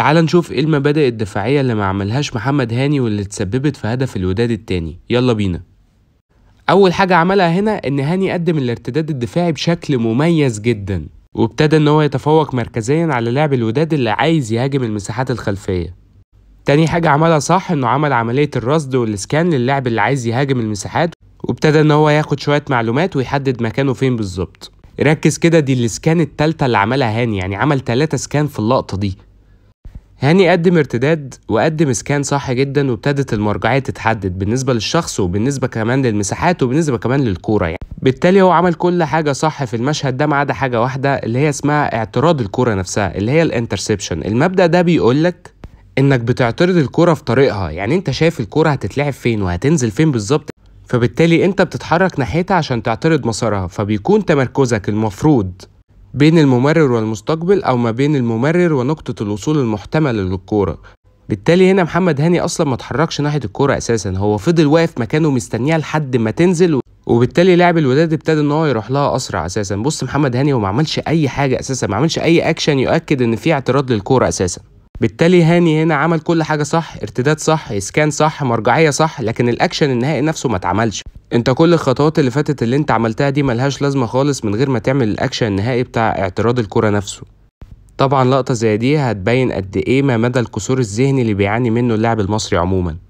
تعال نشوف ايه المبادئ الدفاعية اللي ما عملهاش محمد هاني واللي تسببت في هدف الوداد التاني يلا بينا أول حاجة عملها هنا إن هاني قدم الارتداد الدفاعي بشكل مميز جدا وابتدى إن هو يتفوق مركزيا على لاعب الوداد اللي عايز يهاجم المساحات الخلفية تاني حاجة عملها صح إنه عمل عملية الرصد والإسكان للاعب اللي عايز يهاجم المساحات وابتدى إن هو ياخد شوية معلومات ويحدد مكانه فين بالظبط ركز كده دي الإسكان التالتة اللي عملها هاني يعني عمل تلاتة سكان في اللقطة دي هاني قدم ارتداد وقدم سكان صح جدا وابتدت المرجعيه تتحدد بالنسبه للشخص وبالنسبه كمان للمساحات وبالنسبه كمان للكوره يعني بالتالي هو عمل كل حاجه صح في المشهد ده ما عدا حاجه واحده اللي هي اسمها اعتراض الكوره نفسها اللي هي الانترسبشن المبدا ده بيقول لك انك بتعترض الكوره في طريقها يعني انت شايف الكوره هتتلعب فين وهتنزل فين بالظبط فبالتالي انت بتتحرك ناحيتها عشان تعترض مسارها فبيكون تمركزك المفروض بين الممرر والمستقبل أو ما بين الممرر ونقطة الوصول المحتملة للكورة بالتالي هنا محمد هاني اصلا ما تحركش ناحيه الكوره اساسا هو فضل واقف مكانه مستنيها لحد ما تنزل وبالتالي لاعب الوداد ابتدى ان هو يروح لها اسرع اساسا بص محمد هاني هو ما عملش اي حاجه اساسا ما عملش اي اكشن يؤكد ان في اعتراض للكوره اساسا بالتالي هاني هنا عمل كل حاجه صح ارتداد صح اسكان صح مرجعيه صح لكن الاكشن النهائي نفسه ما اتعملش انت كل الخطوات اللي فاتت اللي انت عملتها دي ملهاش لازمه خالص من غير ما تعمل الاكشن النهائي بتاع اعتراض الكره نفسه طبعا لقطه زي دي هتبين قد ايه ما مدى الكسور الذهني اللي بيعاني منه اللاعب المصري عموما